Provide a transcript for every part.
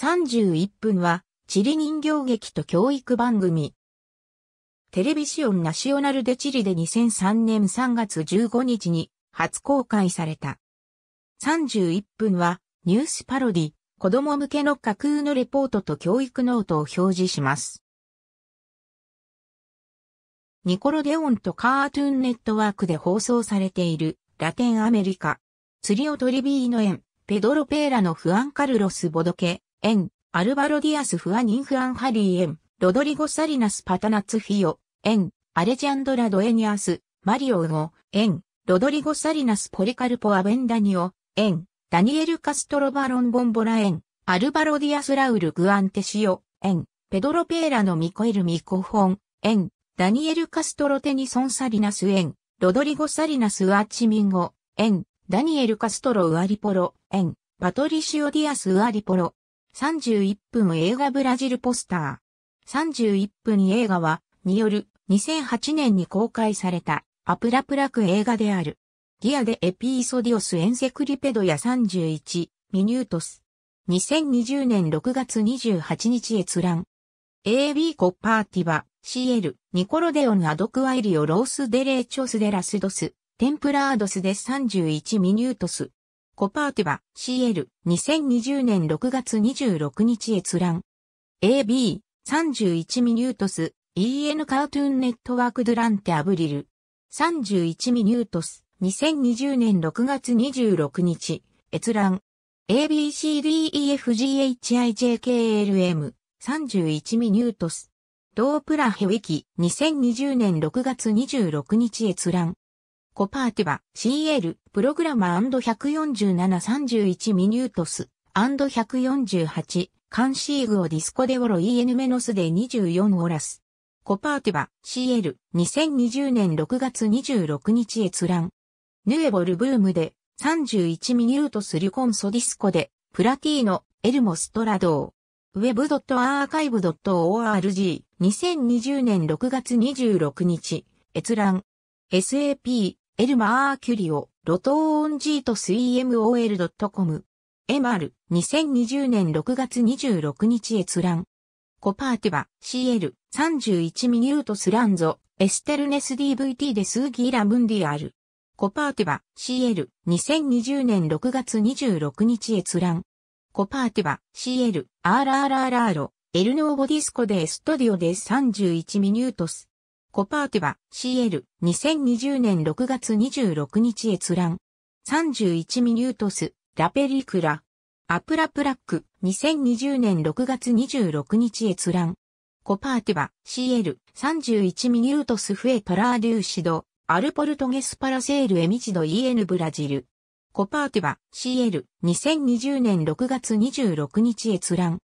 31分は、チリ人形劇と教育番組。テレビシオンナショナルでチリで2003年3月15日に初公開された。31分は、ニュースパロディ、子供向けの架空のレポートと教育ノートを表示します。ニコロデオンとカートゥーンネットワークで放送されているラテンアメリカ、釣りをトリビーノ園、ペドロ・ペーラのフアンカルロス・ボドケ、エン、アルバロディアス・フアニン・フアン・ハリー・エン、ロドリゴ・サリナス・パタナツ・フィオ、エン、アレジャンドラ・ドエニアス、マリオ・ウゴ、エン、ロドリゴ・サリナス・ポリカルポ・アベンダニオ、エン、ダニエル・カストロ・バロン・ボンボラ・エン、アルバロディアス・ラウル・グアンテシオ、エン、ペドロ・ペーラのミコエル・ミコホン、エン、ダニエル・カストロ・テニソン・サリナス・エン、ロドリゴ・サリナス・アッチミンゴ、エン、ダニエル・カストロ・ウアリポロ、エン、パトリシオ・ディアス・ウアリポロ、31分映画ブラジルポスター。31分映画は、による、2008年に公開された、アプラプラク映画である。ギアでエピーソディオスエンセクリペドや31、ミニュートス。2020年6月28日閲覧。AB コパーティバ、CL、ニコロデオンアドクワイリオロースデレーチョスデラスドス、テンプラードスデス31ミニュートス。コパーティバ、CL、2020年6月26日閲覧。AB、31ミニュートス、EN カートゥーンネットワークドゥランテアブリル。31ミニュートス、2020年6月26日、閲覧。ABCDEFGHIJKLM、31ミニュートス。ドープラヘウィキ、2020年6月26日閲覧。コパーティバ、CL、プログラマー &14731 ミニュートス、&148、カンシーグをディスコデオロ EN メノスで24オラス。コパーティバ、CL、2020年6月26日閲覧。ヌエボルブームで、31ミニュートスリュコンソディスコで、プラティーノ、エルモストラドー。web.archive.org2020 年6月26日閲覧 SAP エルマーキュリオ、ロトーンジートスイ・エル・ドット・コム。エマル、2020年6月26日閲覧。コパーティバ、CL、31ミニュートスランゾ、エステルネス DVT でスーギーラムンディアル。コパーティバ、CL、2020年6月26日閲覧。コパーティバ、CL、RRRR、エルノーボディスコでエストディオで31ミニュートス。コパーティバ、CL、2020年6月26日閲覧。31ミニュートス、ラペリクラ。アプラプラック、2020年6月26日閲覧。コパーティバ、CL、31ミニュートスフエパラーデューシド、アルポルトゲスパラセールエミチド EN ブラジル。コパーティバ、CL、2020年6月26日閲覧。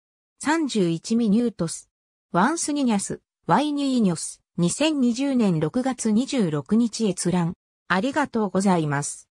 31ミニュートス。ワンスニニャス、ワイニーニョス。2020年6月26日閲覧。ありがとうございます。